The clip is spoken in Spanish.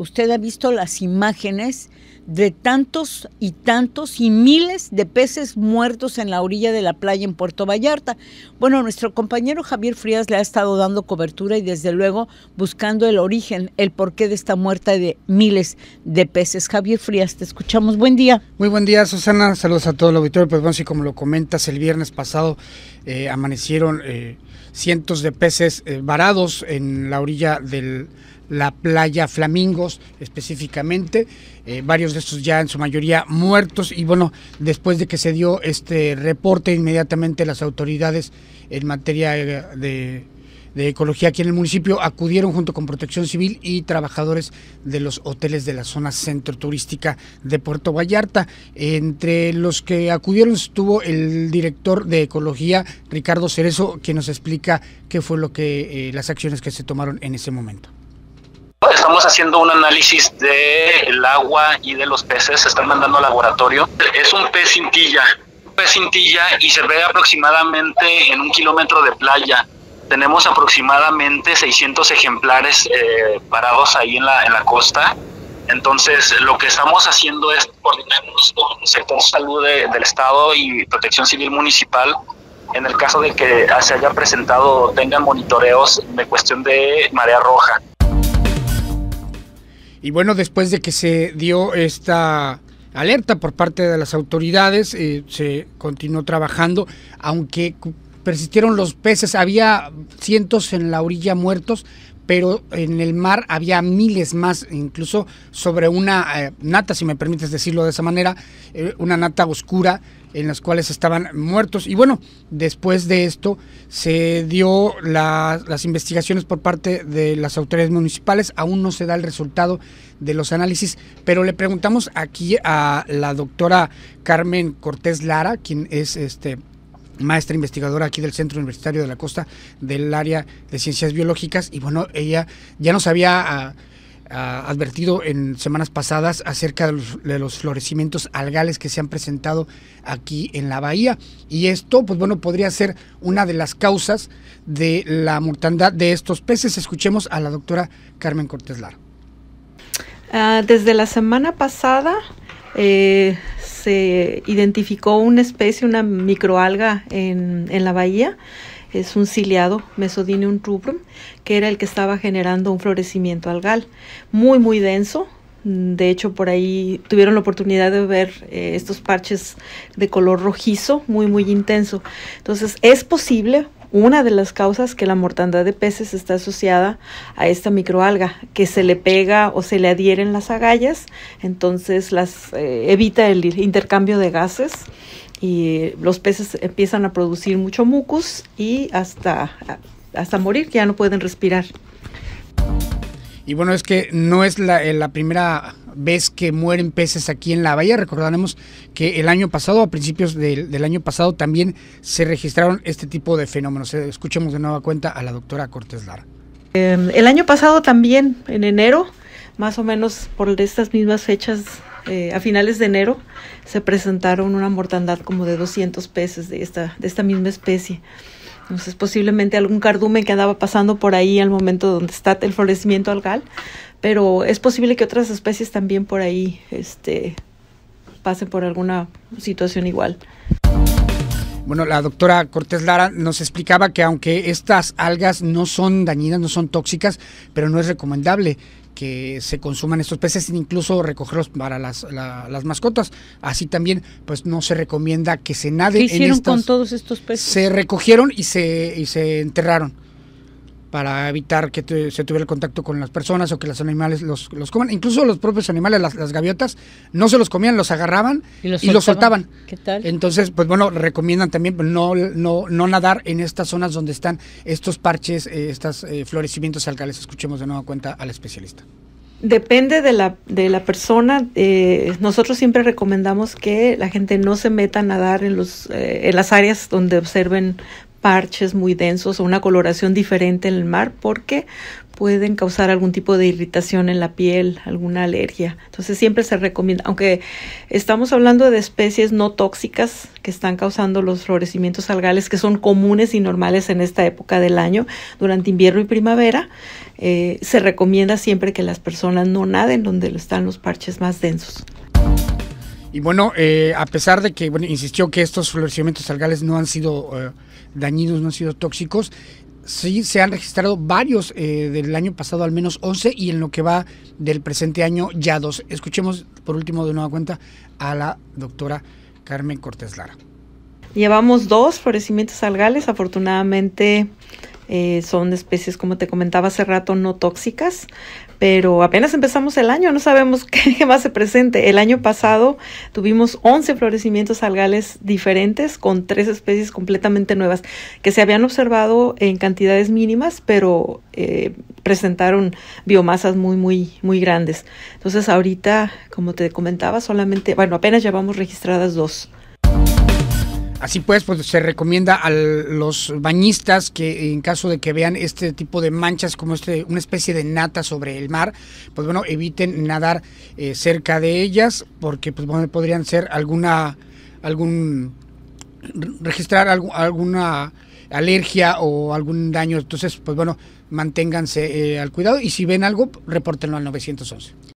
Usted ha visto las imágenes de tantos y tantos y miles de peces muertos en la orilla de la playa en Puerto Vallarta. Bueno, nuestro compañero Javier Frías le ha estado dando cobertura y desde luego buscando el origen, el porqué de esta muerte de miles de peces. Javier Frías, te escuchamos. Buen día. Muy buen día, Susana. Saludos a todo el auditorio. Pues bueno, si como lo comentas, el viernes pasado eh, amanecieron eh, cientos de peces eh, varados en la orilla del la playa Flamingos específicamente, eh, varios de estos ya en su mayoría muertos y bueno, después de que se dio este reporte inmediatamente las autoridades en materia eh, de, ecología aquí en el municipio acudieron junto con Protección Civil y trabajadores de los hoteles de la zona centro turística de Puerto Vallarta. Entre los que acudieron estuvo el director de ecología, Ricardo Cerezo, quien nos explica qué fue lo que eh, las acciones que se tomaron en ese momento estamos haciendo un análisis del agua y de los peces, se están mandando al laboratorio. Es un pez cintilla, un pez cintilla y se ve aproximadamente en un kilómetro de playa. Tenemos aproximadamente 600 ejemplares eh, parados ahí en la, en la costa. Entonces, lo que estamos haciendo es coordinarnos con el sector salud del Estado y protección civil municipal en el caso de que se haya presentado o tengan monitoreos de cuestión de marea roja. Y bueno, después de que se dio esta alerta por parte de las autoridades, eh, se continuó trabajando, aunque persistieron los peces, había cientos en la orilla muertos, pero en el mar había miles más, incluso sobre una eh, nata, si me permites decirlo de esa manera, eh, una nata oscura en las cuales estaban muertos. Y bueno, después de esto se dio las investigaciones por parte de las autoridades municipales, aún no se da el resultado de los análisis, pero le preguntamos aquí a la doctora Carmen Cortés Lara, quien es este maestra investigadora aquí del Centro Universitario de la Costa del área de Ciencias Biológicas y bueno, ella ya nos había ah, ah, advertido en semanas pasadas acerca de los, florecimientos algales que se han presentado aquí en la bahía y esto pues bueno podría ser una de las causas de la mortandad de estos peces. Escuchemos a la doctora Carmen Cortés ah, desde la semana pasada eh, se identificó una especie, una microalga en, en la bahía, es un ciliado, Mesodinium rubrum, que era el que estaba generando un florecimiento algal muy, muy denso, de hecho, por ahí tuvieron la oportunidad de ver eh, estos parches de color rojizo, muy, muy intenso. Entonces, es posible, una de las causas que la mortandad de peces está asociada a esta microalga, que se le pega o se le adhieren las agallas, entonces las eh, evita el intercambio de gases y los peces empiezan a producir mucho mucus y hasta, hasta morir, ya no pueden respirar. Y bueno, es que no es eh, la, primera vez que mueren peces aquí en la bahía. Recordaremos que el año pasado, a principios del, año pasado, también se registraron este tipo de fenómenos. Eh, escuchemos de nueva cuenta a la doctora Cortés Lara. Em, el año pasado también, en enero, más o menos por estas mismas fechas, eh, a finales de enero, se presentaron una mortandad como de 200 peces de esta, de esta misma especie. Entonces, pues, posiblemente algún cardumen que andaba pasando por ahí al momento donde está el florecimiento algal, pero es posible que otras especies también por ahí este, pasen por alguna situación igual. Bueno, la doctora Cortés Lara nos explicaba que aunque estas algas no son dañinas, no son tóxicas, pero no es recomendable que se consuman estos peces, incluso recogerlos para las, las mascotas. Así también, pues no se recomienda que se nade. hicieron con todos estos peces? Se recogieron y se, y se enterraron para evitar que se tuviera el contacto con las personas o que los animales los, los coman. Incluso los propios animales, las, gaviotas, no se los comían, los agarraban y los, soltaban? Entonces, pues bueno, recomiendan también pues, no, no, no nadar en estas zonas donde están estos parches, eh, estas estos eh, florecimientos alcales. Escuchemos de nueva cuenta al especialista. Depende de la, de la persona. Eh, nosotros siempre recomendamos que la gente no se meta a nadar en, los, en las áreas donde observen parches muy densos o una coloración diferente en el mar porque pueden causar algún tipo de irritación en la piel, alguna alergia. Entonces siempre se recomienda, aunque estamos hablando de especies no tóxicas que están causando los florecimientos algales que son comunes y normales en esta época del año, durante invierno y primavera, eh, se recomienda siempre que las personas no naden donde están los parches más densos. Y bueno, eh, a pesar de que insistió que estos florecimientos algales no han sido eh, dañinos, no han sido tóxicos, sí se han registrado varios eh, del año pasado, al menos 11, y en lo que va del presente año ya dos. Escuchemos por último de nueva cuenta a la doctora Carmen Cortés Lara. Llevamos dos florecimientos algales, afortunadamente eh, son especies, como te comentaba hace rato, no tóxicas, pero apenas empezamos el año, no sabemos qué más se presente. El año pasado tuvimos 11 florecimientos algales diferentes con tres especies completamente nuevas que se habían observado en cantidades mínimas, pero eh, presentaron biomasas muy, muy, muy grandes. Entonces ahorita, como te comentaba, solamente, bueno, apenas llevamos registradas dos. Así pues, pues se recomienda a los bañistas que en caso de que vean este tipo de manchas como este, una especie de nata sobre el mar, pues bueno, eviten nadar eh, cerca de ellas porque pues bueno, podrían ser alguna, algún, registrar alguna alergia o algún daño. Entonces, pues bueno, manténganse eh, al cuidado y si ven algo, repórtenlo al 911.